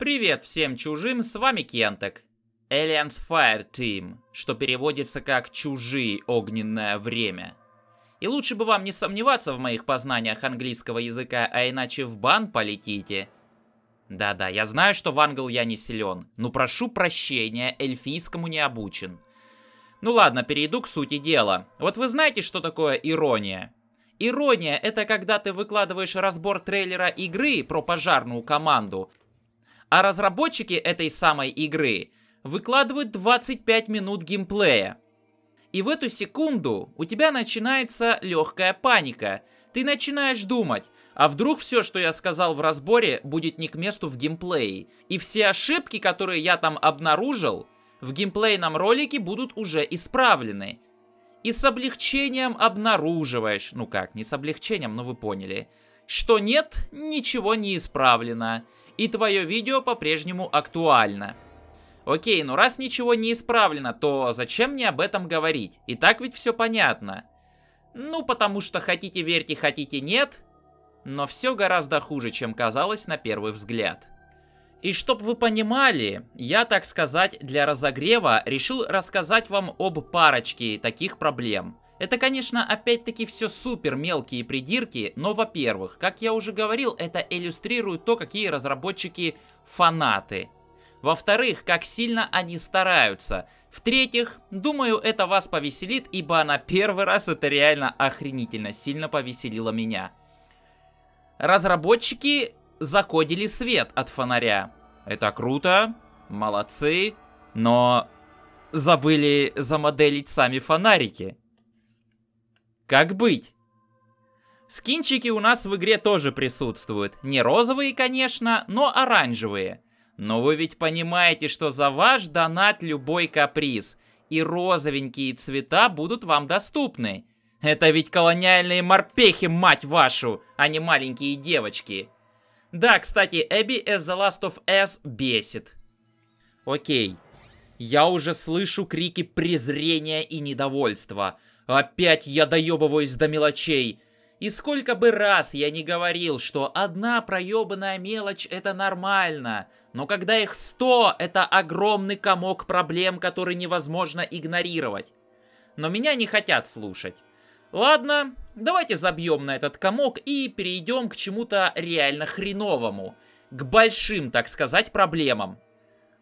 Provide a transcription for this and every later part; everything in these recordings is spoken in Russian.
Привет всем чужим, с вами Кентек. Aliens Fire Team, что переводится как «Чужие огненное время». И лучше бы вам не сомневаться в моих познаниях английского языка, а иначе в бан полетите. Да-да, я знаю, что в англ я не силен, но прошу прощения, эльфийскому не обучен. Ну ладно, перейду к сути дела. Вот вы знаете, что такое ирония? Ирония — это когда ты выкладываешь разбор трейлера игры про пожарную команду, а разработчики этой самой игры выкладывают 25 минут геймплея. И в эту секунду у тебя начинается легкая паника. Ты начинаешь думать, а вдруг все, что я сказал в разборе, будет не к месту в геймплее. И все ошибки, которые я там обнаружил, в геймплейном ролике будут уже исправлены. И с облегчением обнаруживаешь, ну как, не с облегчением, но вы поняли, что нет, ничего не исправлено и твое видео по-прежнему актуально. Окей, ну раз ничего не исправлено, то зачем мне об этом говорить? И так ведь все понятно. Ну, потому что хотите верьте, хотите нет, но все гораздо хуже, чем казалось на первый взгляд. И чтоб вы понимали, я, так сказать, для разогрева решил рассказать вам об парочке таких проблем – это, конечно, опять-таки все супер мелкие придирки, но, во-первых, как я уже говорил, это иллюстрирует то, какие разработчики фанаты. Во-вторых, как сильно они стараются. В-третьих, думаю, это вас повеселит, ибо на первый раз это реально охренительно сильно повеселило меня. Разработчики закодили свет от фонаря. Это круто, молодцы, но забыли замоделить сами фонарики. Как быть? Скинчики у нас в игре тоже присутствуют. Не розовые, конечно, но оранжевые. Но вы ведь понимаете, что за ваш донат любой каприз. И розовенькие цвета будут вам доступны. Это ведь колониальные морпехи, мать вашу, а не маленькие девочки. Да, кстати, Эбби из The Last of Us бесит. Окей. Я уже слышу крики презрения и недовольства. Опять я доебываюсь до мелочей. И сколько бы раз я не говорил, что одна проебанная мелочь это нормально, но когда их сто, это огромный комок проблем, который невозможно игнорировать. Но меня не хотят слушать. Ладно, давайте забьем на этот комок и перейдем к чему-то реально хреновому. К большим, так сказать, проблемам.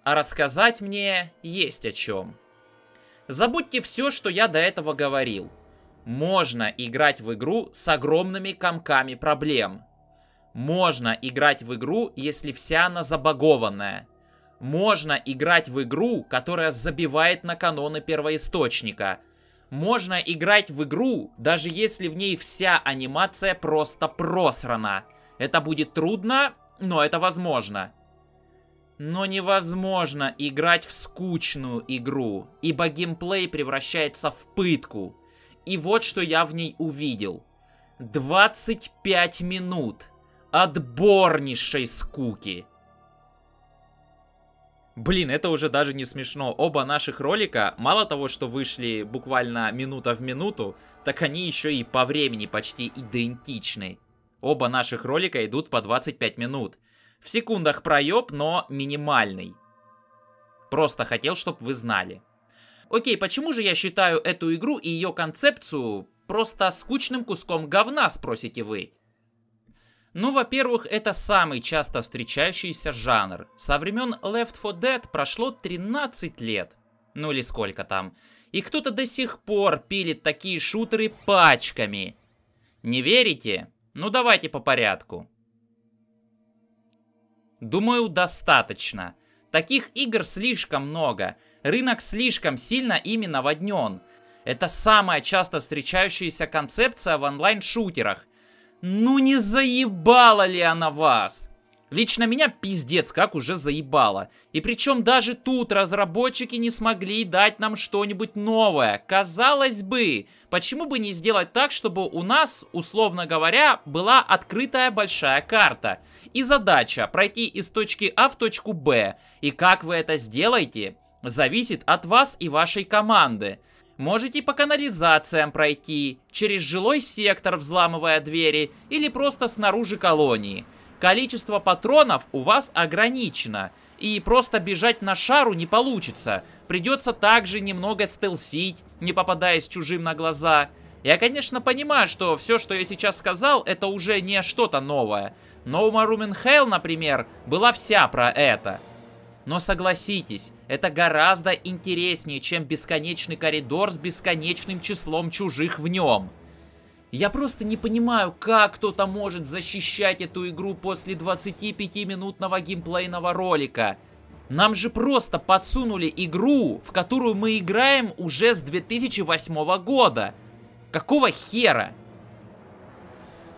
А рассказать мне есть о чем. Забудьте все, что я до этого говорил. Можно играть в игру с огромными комками проблем. Можно играть в игру, если вся она забагованная. Можно играть в игру, которая забивает на каноны первоисточника. Можно играть в игру, даже если в ней вся анимация просто просрана. Это будет трудно, но это возможно. Но невозможно играть в скучную игру, ибо геймплей превращается в пытку. И вот что я в ней увидел. 25 минут отборнейшей скуки. Блин, это уже даже не смешно. Оба наших ролика, мало того, что вышли буквально минута в минуту, так они еще и по времени почти идентичны. Оба наших ролика идут по 25 минут. В секундах проеб, но минимальный. Просто хотел, чтобы вы знали. Окей, почему же я считаю эту игру и ее концепцию просто скучным куском говна, спросите вы? Ну, во-первых, это самый часто встречающийся жанр. Со времен Left 4 Dead прошло 13 лет. Ну или сколько там. И кто-то до сих пор пилит такие шутеры пачками. Не верите? Ну давайте по порядку. Думаю, достаточно. Таких игр слишком много. Рынок слишком сильно ими наводнен. Это самая часто встречающаяся концепция в онлайн-шутерах. Ну не заебала ли она вас? Лично меня пиздец как уже заебало. И причем даже тут разработчики не смогли дать нам что-нибудь новое. Казалось бы, почему бы не сделать так, чтобы у нас, условно говоря, была открытая большая карта. И задача пройти из точки А в точку Б. И как вы это сделаете, зависит от вас и вашей команды. Можете по канализациям пройти, через жилой сектор взламывая двери или просто снаружи колонии количество патронов у вас ограничено. И просто бежать на шару не получится. Придется также немного стелсить, не попадаясь чужим на глаза. Я, конечно, понимаю, что все, что я сейчас сказал, это уже не что-то новое. Но у Марумен Хейл, например, была вся про это. Но согласитесь, это гораздо интереснее, чем бесконечный коридор с бесконечным числом чужих в нем. Я просто не понимаю, как кто-то может защищать эту игру после 25-минутного геймплейного ролика. Нам же просто подсунули игру, в которую мы играем уже с 2008 года. Какого хера?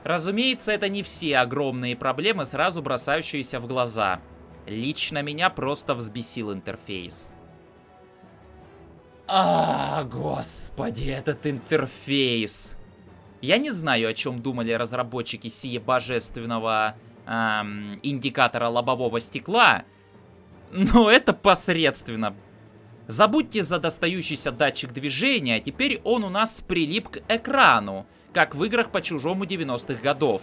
Разумеется, это не все огромные проблемы, сразу бросающиеся в глаза. Лично меня просто взбесил интерфейс. А, господи, этот интерфейс. Я не знаю, о чем думали разработчики сие божественного эм, индикатора лобового стекла, но это посредственно. Забудьте за достающийся датчик движения, теперь он у нас прилип к экрану, как в играх по чужому 90-х годов.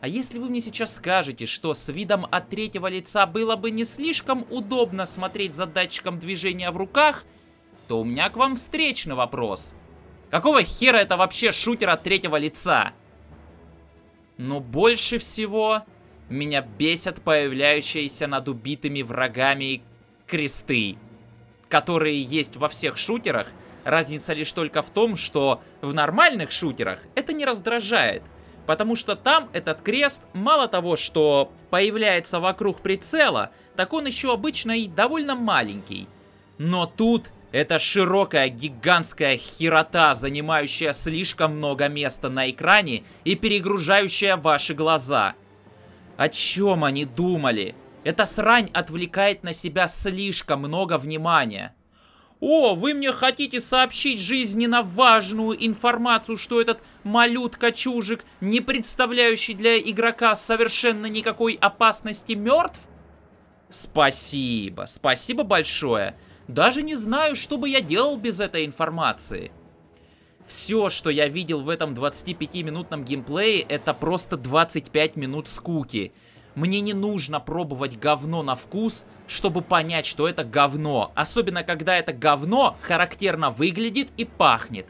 А если вы мне сейчас скажете, что с видом от третьего лица было бы не слишком удобно смотреть за датчиком движения в руках, то у меня к вам встречный вопрос – Какого хера это вообще шутер от третьего лица? Но больше всего меня бесят появляющиеся над убитыми врагами кресты, которые есть во всех шутерах. Разница лишь только в том, что в нормальных шутерах это не раздражает. Потому что там этот крест мало того, что появляется вокруг прицела, так он еще обычно и довольно маленький. Но тут это широкая гигантская херота, занимающая слишком много места на экране и перегружающая ваши глаза. О чем они думали? Эта срань отвлекает на себя слишком много внимания. «О, вы мне хотите сообщить жизненно важную информацию, что этот малютка-чужик, не представляющий для игрока совершенно никакой опасности, мертв?» «Спасибо, спасибо большое. Даже не знаю, что бы я делал без этой информации. Все, что я видел в этом 25-минутном геймплее, это просто 25 минут скуки. Мне не нужно пробовать говно на вкус, чтобы понять, что это говно. Особенно, когда это говно характерно выглядит и пахнет.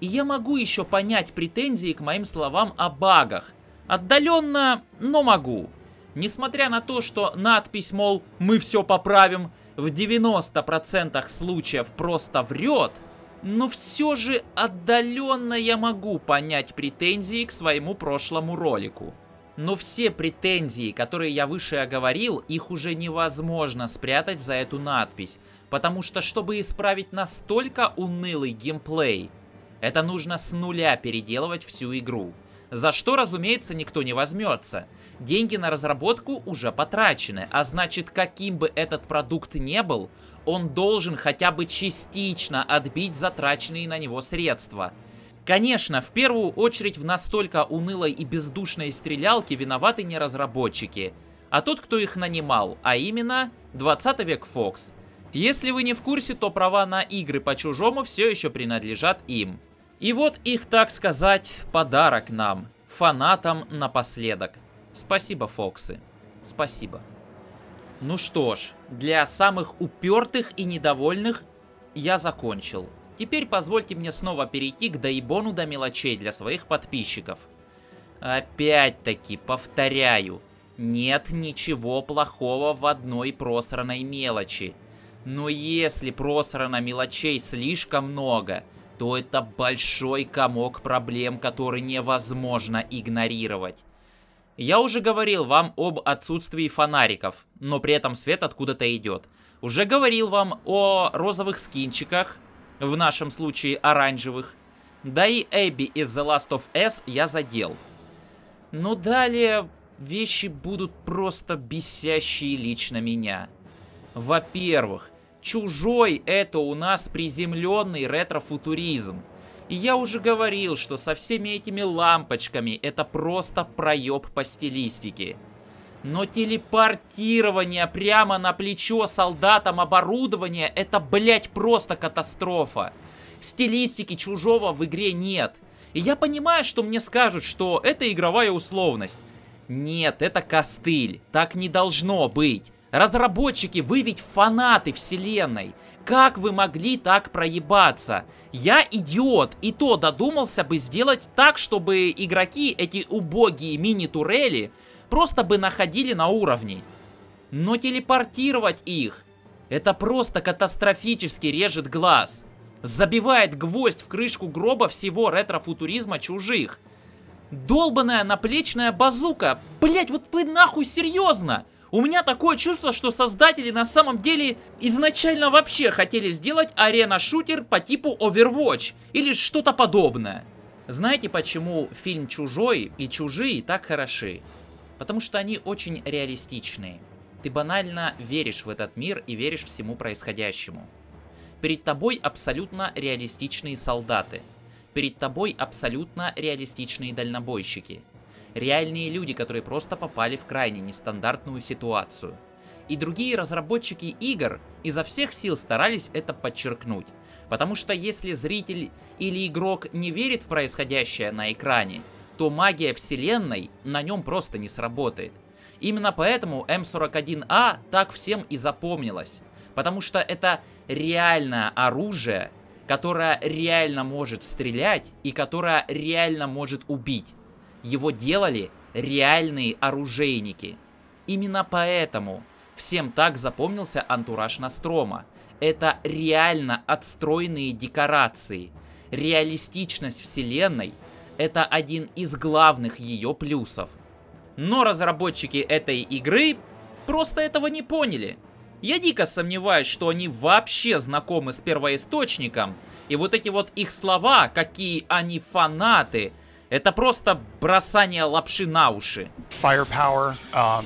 И я могу еще понять претензии к моим словам о багах. Отдаленно, но могу. Несмотря на то, что надпись, мол, «Мы все поправим», в 90% случаев просто врет, но все же отдаленно я могу понять претензии к своему прошлому ролику. Но все претензии, которые я выше оговорил, их уже невозможно спрятать за эту надпись, потому что чтобы исправить настолько унылый геймплей, это нужно с нуля переделывать всю игру. За что, разумеется, никто не возьмется. Деньги на разработку уже потрачены, а значит, каким бы этот продукт не был, он должен хотя бы частично отбить затраченные на него средства. Конечно, в первую очередь в настолько унылой и бездушной стрелялке виноваты не разработчики, а тот, кто их нанимал, а именно 20 век Fox. Если вы не в курсе, то права на игры по-чужому все еще принадлежат им. И вот их, так сказать, подарок нам, фанатам напоследок. Спасибо, Фоксы. Спасибо. Ну что ж, для самых упертых и недовольных я закончил. Теперь позвольте мне снова перейти к доебону до мелочей для своих подписчиков. Опять-таки, повторяю, нет ничего плохого в одной просранной мелочи. Но если просрано мелочей слишком много, то это большой комок проблем, который невозможно игнорировать. Я уже говорил вам об отсутствии фонариков, но при этом свет откуда-то идет. Уже говорил вам о розовых скинчиках, в нашем случае оранжевых. Да и Эбби из The Last of Us я задел. Но далее вещи будут просто бесящие лично меня. Во-первых, Чужой это у нас приземленный ретро-футуризм. И я уже говорил, что со всеми этими лампочками это просто проеб по стилистике. Но телепортирование прямо на плечо солдатам оборудования это, блять, просто катастрофа. Стилистики чужого в игре нет. И я понимаю, что мне скажут, что это игровая условность. Нет, это костыль. Так не должно быть. Разработчики, вы ведь фанаты вселенной. Как вы могли так проебаться? Я идиот, и то додумался бы сделать так, чтобы игроки, эти убогие мини-турели, просто бы находили на уровне. Но телепортировать их, это просто катастрофически режет глаз. Забивает гвоздь в крышку гроба всего ретро-футуризма чужих. Долбаная наплечная базука, блять, вот вы нахуй серьезно? У меня такое чувство, что создатели на самом деле изначально вообще хотели сделать арена-шутер по типу Overwatch или что-то подобное. Знаете, почему фильм «Чужой» и «Чужие» так хороши? Потому что они очень реалистичные. Ты банально веришь в этот мир и веришь всему происходящему. Перед тобой абсолютно реалистичные солдаты. Перед тобой абсолютно реалистичные дальнобойщики реальные люди, которые просто попали в крайне нестандартную ситуацию. И другие разработчики игр изо всех сил старались это подчеркнуть. Потому что если зритель или игрок не верит в происходящее на экране, то магия вселенной на нем просто не сработает. Именно поэтому М41А так всем и запомнилась. Потому что это реальное оружие, которое реально может стрелять и которое реально может убить. Его делали реальные оружейники. Именно поэтому всем так запомнился антураж Настрома. Это реально отстроенные декорации. Реалистичность вселенной – это один из главных ее плюсов. Но разработчики этой игры просто этого не поняли. Я дико сомневаюсь, что они вообще знакомы с первоисточником, и вот эти вот их слова, какие они фанаты – это просто бросание лапши на уши. Um,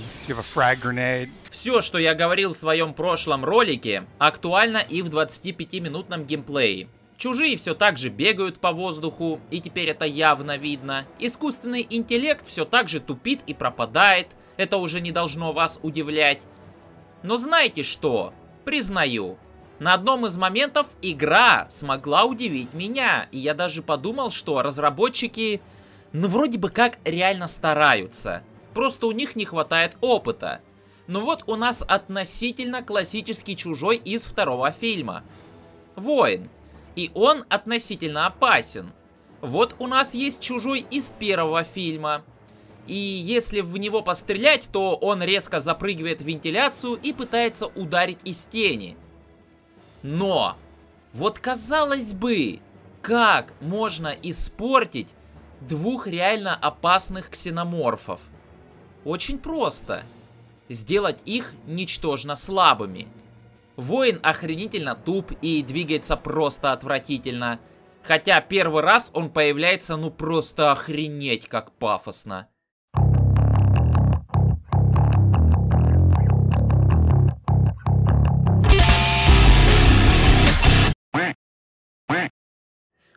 все, что я говорил в своем прошлом ролике, актуально и в 25-минутном геймплее. Чужие все так же бегают по воздуху, и теперь это явно видно. Искусственный интеллект все так же тупит и пропадает, это уже не должно вас удивлять. Но знаете что? Признаю, на одном из моментов игра смогла удивить меня, и я даже подумал, что разработчики ну вроде бы как реально стараются. Просто у них не хватает опыта. Ну вот у нас относительно классический чужой из второго фильма. Воин. И он относительно опасен. Вот у нас есть чужой из первого фильма. И если в него пострелять, то он резко запрыгивает в вентиляцию и пытается ударить из тени. Но! Вот казалось бы, как можно испортить двух реально опасных ксеноморфов. Очень просто. Сделать их ничтожно слабыми. Воин охренительно туп и двигается просто отвратительно. Хотя первый раз он появляется ну просто охренеть как пафосно.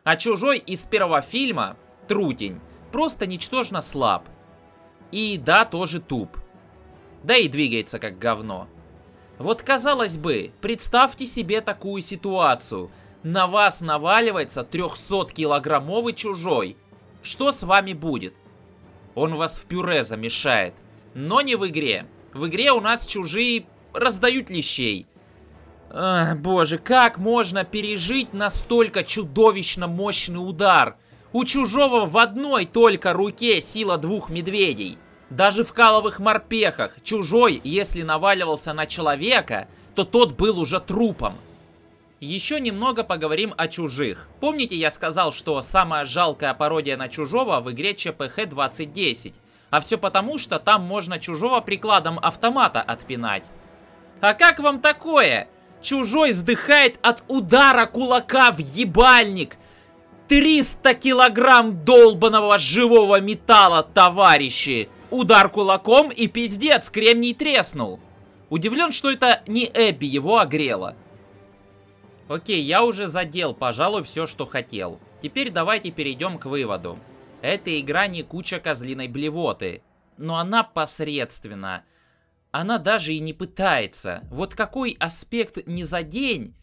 А чужой из первого фильма трудень. Просто ничтожно слаб. И да, тоже туп. Да и двигается как говно. Вот казалось бы, представьте себе такую ситуацию. На вас наваливается 300-килограммовый чужой. Что с вами будет? Он вас в пюре замешает. Но не в игре. В игре у нас чужие раздают лещей. Эх, боже, как можно пережить настолько чудовищно мощный удар? У чужого в одной только руке сила двух медведей. Даже в каловых морпехах чужой, если наваливался на человека, то тот был уже трупом. Еще немного поговорим о чужих. Помните, я сказал, что самая жалкая пародия на чужого в игре ЧПХ 2010? А все потому, что там можно чужого прикладом автомата отпинать. А как вам такое? Чужой сдыхает от удара кулака в ебальник – 300 килограмм долбанного живого металла, товарищи! Удар кулаком и пиздец, кремний треснул. Удивлен, что это не Эбби его огрела. Окей, я уже задел, пожалуй, все, что хотел. Теперь давайте перейдем к выводу. Эта игра не куча козлиной блевоты. Но она посредственна. Она даже и не пытается. Вот какой аспект не за день,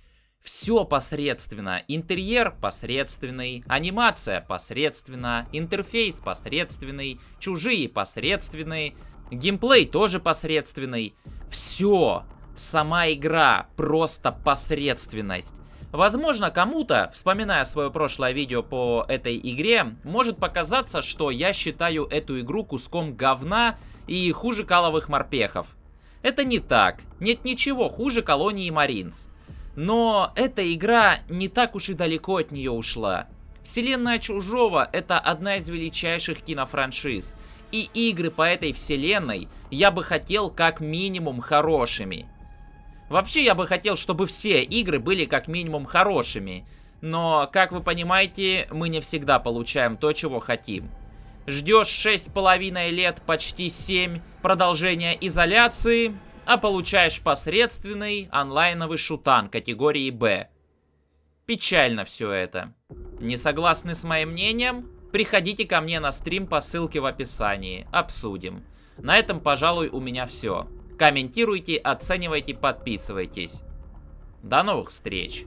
все посредственно. Интерьер посредственный, анимация посредственно, интерфейс посредственный, чужие посредственные, геймплей тоже посредственный. Все. Сама игра просто посредственность. Возможно, кому-то, вспоминая свое прошлое видео по этой игре, может показаться, что я считаю эту игру куском говна и хуже каловых морпехов. Это не так. Нет ничего хуже колонии Маринс. Но эта игра не так уж и далеко от нее ушла. Вселенная Чужого — это одна из величайших кинофраншиз, и игры по этой вселенной я бы хотел как минимум хорошими. Вообще я бы хотел, чтобы все игры были как минимум хорошими, но, как вы понимаете, мы не всегда получаем то, чего хотим. Ждешь 6,5 лет, почти 7, продолжения изоляции, а получаешь посредственный онлайновый шутан категории «Б». Печально все это. Не согласны с моим мнением? Приходите ко мне на стрим по ссылке в описании. Обсудим. На этом, пожалуй, у меня все. Комментируйте, оценивайте, подписывайтесь. До новых встреч!